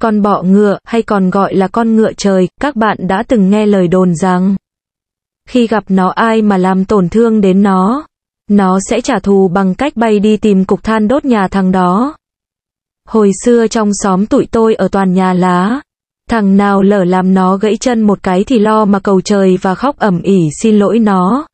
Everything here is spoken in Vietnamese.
Con bọ ngựa hay còn gọi là con ngựa trời, các bạn đã từng nghe lời đồn rằng khi gặp nó ai mà làm tổn thương đến nó, nó sẽ trả thù bằng cách bay đi tìm cục than đốt nhà thằng đó. Hồi xưa trong xóm tụi tôi ở toàn nhà lá, thằng nào lỡ làm nó gãy chân một cái thì lo mà cầu trời và khóc ẩm ỉ xin lỗi nó.